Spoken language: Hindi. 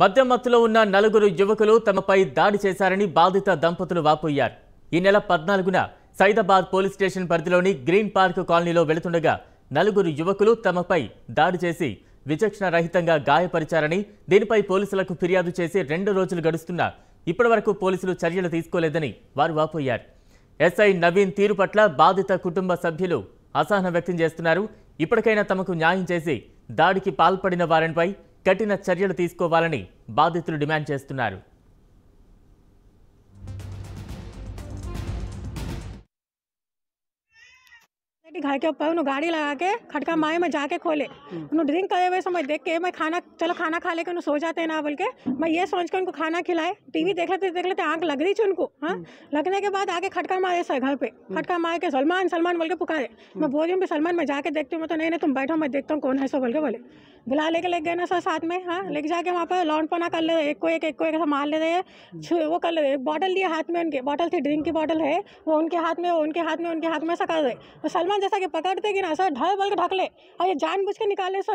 మద్యం మత్తులో ఉన్న నలుగురు యువకులు తమపై దాడి చేశారని బాధిత దంపతులు వాపోయారు ఈ నెల పద్నాలుగున సైదాబాద్ పోలీస్ స్టేషన్ పరిధిలోని గ్రీన్ పార్క్ కాలనీలో వెళుతుండగా నలుగురు యువకులు తమపై దాడి చేసి విచక్షణ రహితంగా గాయపరిచారని దీనిపై పోలీసులకు ఫిర్యాదు చేసి రెండు రోజులు గడుస్తున్నా ఇప్పటివరకు పోలీసులు చర్యలు తీసుకోలేదని వారు వాపోయారు ఎస్ఐ నవీన్ తీరు పట్ల బాధిత కుటుంబ సభ్యులు అసహనం వ్యక్తం చేస్తున్నారు ఇప్పటికైనా తమకు న్యాయం చేసి దాడికి పాల్పడిన వారిపై कठिन चर्यल बाधि घर के ऊपर गाड़ी लगा के खटका हम्म। माए में जाके खोले हम्म। उन्होंने ड्रिंक करे हुए समय देख के मैं खाना चलो खाना खा लेके सो जाते हैं ना बोल के मैं ये सोच के उनको खाना खिलाए टीवी हम्म। देख लेते देख लेते आंख लग रही थी उनको हाँ लगने के बाद आगे खटका मारे सर घर पे खटका मार के सलमान सलमान बोल के पुकारे मैं बोल रही हूँ सलमान मैं जाके देखती हूँ मैं तो नहीं नहीं तुम बैठो मैं देखता हूँ कौन है सो बोल के बोले बुला लेके ले गए ना सर साथ में हाँ लेके जाके वहाँ पर लौन पना कर ले एक को एक एक को एक मार लेते हैं हम्म। वो कर ले रहे बॉटल लिए हाथ में उनके बॉटल थी ड्रिंक की बॉटल है वो उनके हाथ में उनके हाथ में उनके हाथ में ऐसा कर दे तो सलमान जैसा कि पकड़ते कि ना सर ढल बल के ढक ले और ये जान के निकाले सर